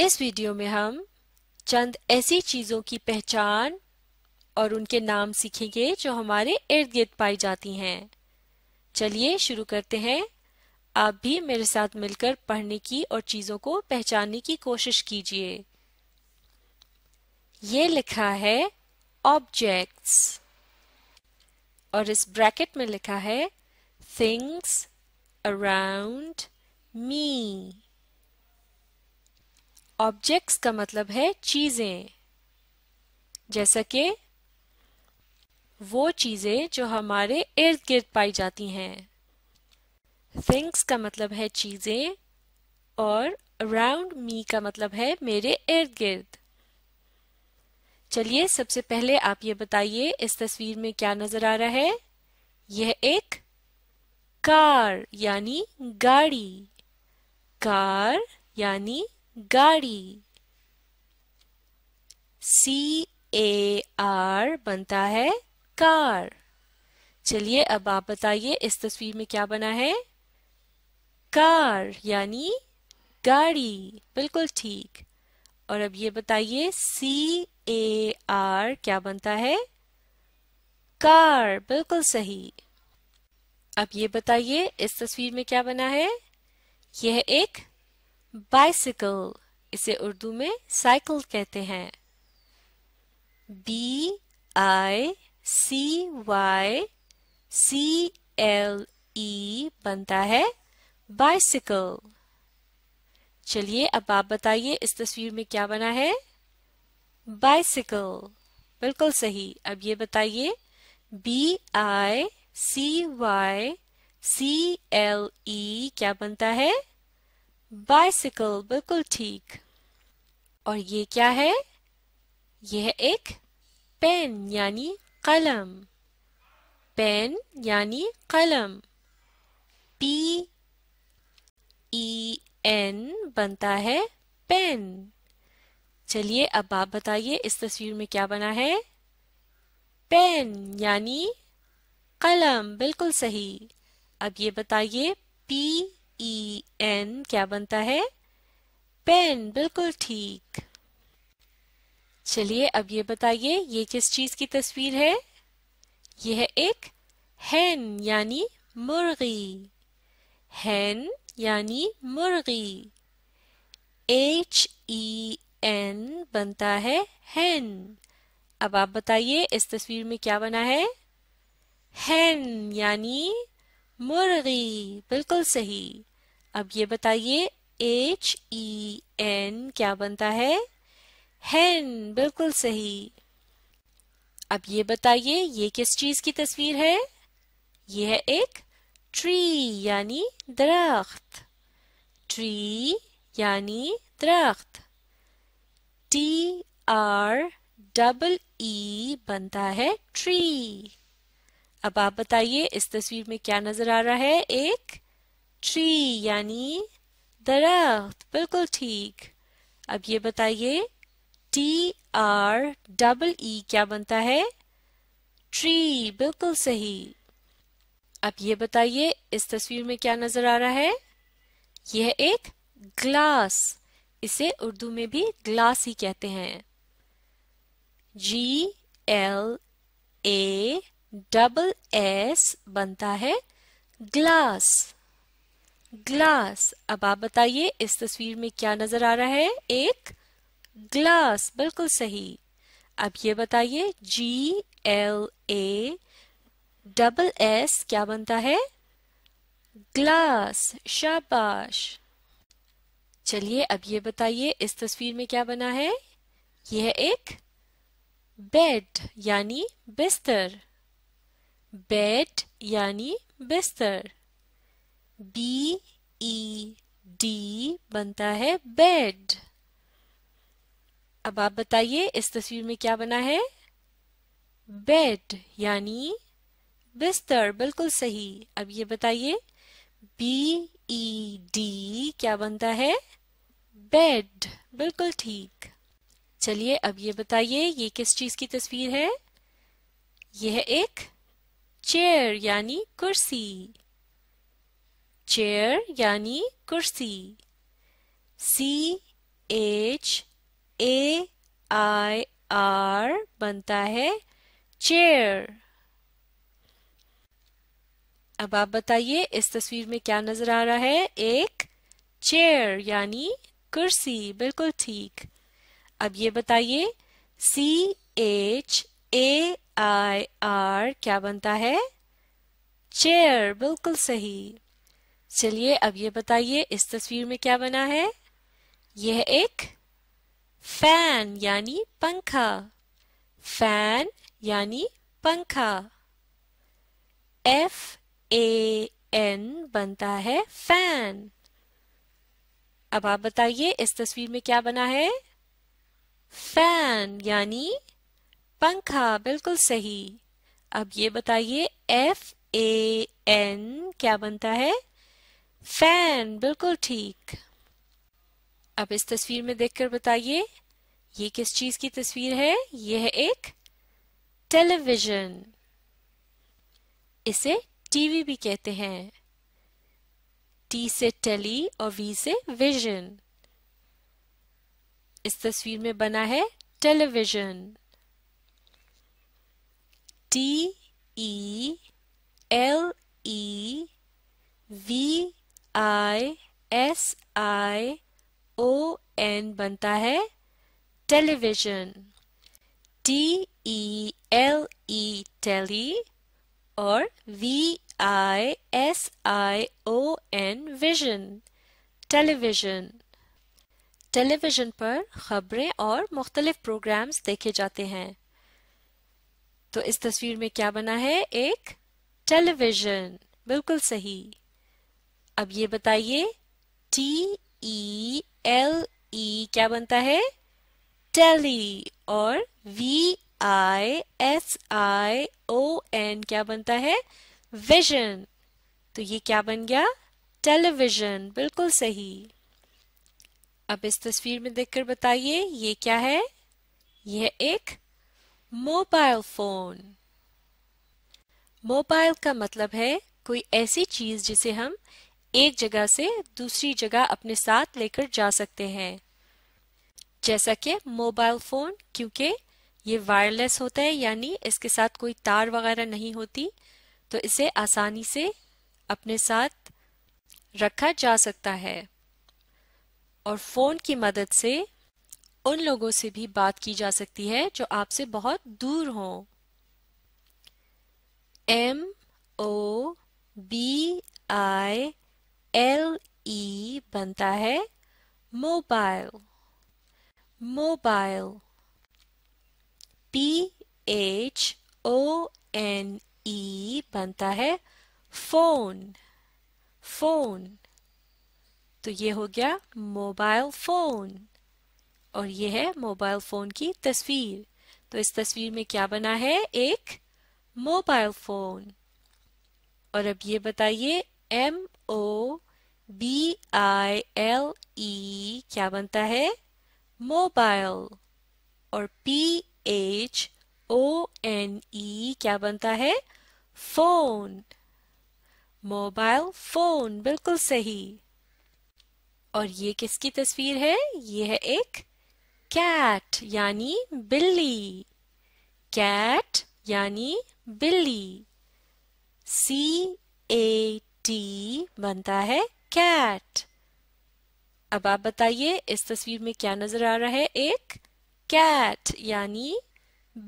इस वीडियो में हम चंद ऐसी चीजों की पहचान और उनके नाम सीखेंगे जो हमारे इर्द गिर्द पाई जाती हैं चलिए शुरू करते हैं आप भी मेरे साथ मिलकर पढ़ने की और चीजों को पहचानने की कोशिश कीजिए ये लिखा है ऑब्जेक्ट्स और इस ब्रैकेट में लिखा है थिंग्स अराउंड मी ऑब्जेक्ट्स का मतलब है चीजें जैसा कि वो चीजें जो हमारे इर्द गिर्द पाई जाती हैं थिंग्स का मतलब है चीजें और अराउंड मी का मतलब है मेरे इर्द गिर्द चलिए सबसे पहले आप ये बताइए इस तस्वीर में क्या नजर आ रहा है यह एक कार यानी गाड़ी कार यानी गाड़ी सी ए आर बनता है कार चलिए अब आप बताइए इस तस्वीर में क्या बना है कार यानी गाड़ी बिल्कुल ठीक और अब ये बताइए सी ए आर क्या बनता है कार बिल्कुल सही अब ये बताइए इस तस्वीर में क्या बना है यह एक बाइसिकल इसे उर्दू में साइकिल कहते हैं B I C Y C L E बनता है बाइसिकल चलिए अब आप बताइए इस तस्वीर में क्या बना है बाइसिकल बिल्कुल सही अब ये बताइए B I C Y C L E क्या बनता है बाइसिकल बिल्कुल ठीक और ये क्या है यह है एक पेन यानी कलम पेन यानी कलम पी ई एन बनता है पेन चलिए अब आप बताइए इस तस्वीर में क्या बना है पेन यानी कलम बिल्कुल सही अब ये बताइए पी ई e एन क्या बनता है पेन बिल्कुल ठीक चलिए अब ये बताइए ये किस चीज की तस्वीर है ये है एक हैन यानी मुर्गी हैन यानी मुर्गी एच ई एन बनता है हैन अब आप बताइए इस तस्वीर में क्या बना है हैन यानी मुर्गी बिल्कुल सही अब ये बताइए एच ई एन क्या बनता है हेन बिल्कुल सही अब ये बताइए ये किस चीज की तस्वीर है ये है एक ट्री यानी दरख्त ट्री यानी दरख्त टी आर डबल ई बनता है ट्री अब आप बताइए इस तस्वीर में क्या नजर आ रहा है एक ट्री यानी दरख्त बिल्कुल ठीक अब ये बताइए टी आर डबल ई क्या बनता है ट्री बिल्कुल सही अब ये बताइए इस तस्वीर में क्या नजर आ रहा है यह एक ग्लास इसे उर्दू में भी ग्लास ही कहते हैं G L A double S बनता है ग्लास ग्लास अब आप बताइए इस तस्वीर में क्या नजर आ रहा है एक ग्लास बिल्कुल सही अब ये बताइए G L A double S क्या बनता है ग्लास शाबाश चलिए अब ये बताइए इस तस्वीर में क्या बना है यह एक बेड यानी बिस्तर बेड यानी बिस्तर बी ई डी बनता है बेड अब आप बताइए इस तस्वीर में क्या बना है बेड यानी बिस्तर बिल्कुल सही अब ये बताइए बी ई डी क्या बनता है बेड बिल्कुल ठीक चलिए अब ये बताइए ये किस चीज की तस्वीर है यह एक चेयर यानी कुर्सी चेयर यानी कुर्सी C H A I R बनता है चेयर अब आप बताइए इस तस्वीर में क्या नजर आ रहा है एक चेयर यानी कुर्सी बिल्कुल ठीक अब ये बताइए C H A I R क्या बनता है चेयर बिल्कुल सही चलिए अब ये बताइए इस तस्वीर में क्या बना है यह एक फैन यानी पंखा फैन यानी पंखा एफ ए एन बनता है फैन अब आप बताइए इस तस्वीर में क्या बना है फैन यानी पंखा बिल्कुल सही अब ये बताइए एफ ए एन क्या बनता है फैन बिल्कुल ठीक अब इस तस्वीर में देखकर बताइए ये किस चीज की तस्वीर है यह है एक टेलीविजन इसे टीवी भी कहते हैं टी से टेली और वी से विजन इस तस्वीर में बना है television D E L E V I S I O N बनता है television T E L E tele और V I S I O N vision television television पर खबरें और मुख्तलिफ प्रोग्राम्स देखे जाते हैं तो इस तस्वीर में क्या बना है एक टेलीविजन बिल्कुल सही अब ये बताइए टी ई एल ई क्या बनता है टेली और V I S I O N क्या बनता है विजन तो ये क्या बन गया टेलीविजन बिल्कुल सही अब इस तस्वीर में देखकर बताइए ये क्या है यह एक मोबाइल फोन मोबाइल का मतलब है कोई ऐसी चीज जिसे हम एक जगह से दूसरी जगह अपने साथ लेकर जा सकते हैं जैसा कि मोबाइल फोन क्योंकि ये वायरलेस होता है यानी इसके साथ कोई तार वगैरह नहीं होती तो इसे आसानी से अपने साथ रखा जा सकता है और फोन की मदद से उन लोगों से भी बात की जा सकती है जो आपसे बहुत दूर हों M O B I L E बनता है mobile mobile P H O N E बनता है फोन फोन तो ये हो गया मोबाइल फोन और ये है मोबाइल फोन की तस्वीर तो इस तस्वीर में क्या बना है एक मोबाइल फोन और अब ये बताइए M O B I L E क्या बनता है मोबाइल और P H O N E क्या बनता है फोन मोबाइल फोन बिल्कुल सही और ये किसकी तस्वीर है ये है एक कैट यानी बिल्ली कैट यानी बिल्ली सी ए टी बनता है कैट अब आप बताइए इस तस्वीर में क्या नजर आ रहा है एक कैट यानी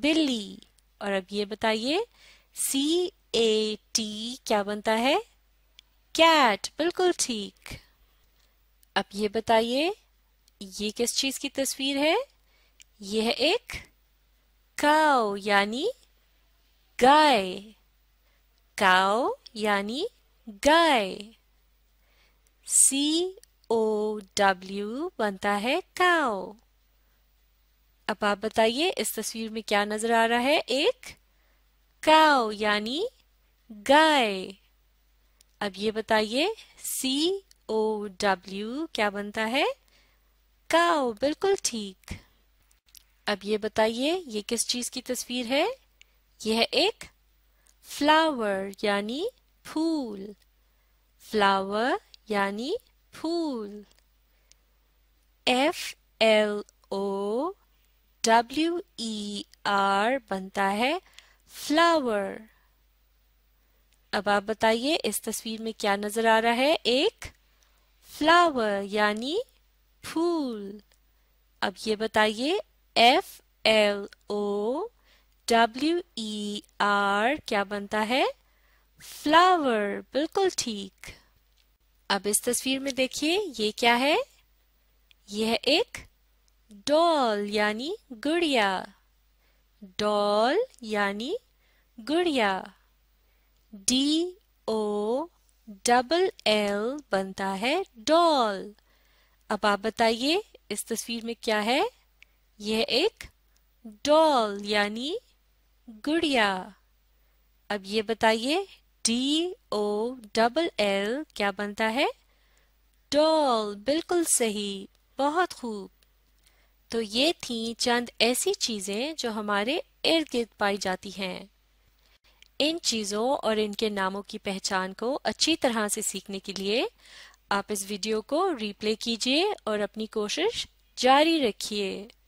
बिल्ली और अब ये बताइए सी ए टी क्या बनता है कैट बिल्कुल ठीक अब ये बताइए ये किस चीज की तस्वीर है यह है एक काओ यानी गाय काओ यानी गाय सी ओ डब्ल्यू बनता है काओ अब आप बताइए इस तस्वीर में क्या नजर आ रहा है एक काओ यानी गाय अब ये बताइए सी ओ डब्ल्यू क्या बनता है काउ बिल्कुल ठीक अब ये बताइए ये किस चीज की तस्वीर है यह है एक फ्लावर यानी फूल फ्लावर यानी फूल F L O W E R बनता है फ्लावर अब आप बताइए इस तस्वीर में क्या नजर आ रहा है एक फ्लावर यानी फूल अब ये बताइए F L O W E R क्या बनता है फ्लावर बिल्कुल ठीक अब इस तस्वीर में देखिए ये क्या है यह है एक डॉल यानी गुड़िया डॉल यानी गुड़िया डी ओ डबल एल बनता है डॉल अब आप बताइए इस तस्वीर में क्या है यह एक डॉल यानी गुड़िया अब ये बताइए डी ओ डबल एल क्या बनता है डॉल बिल्कुल सही बहुत खूब तो ये थी चंद ऐसी चीजें जो हमारे इर्द गिर्द पाई जाती हैं इन चीजों और इनके नामों की पहचान को अच्छी तरह से सीखने के लिए आप इस वीडियो को रीप्ले कीजिए और अपनी कोशिश जारी रखिए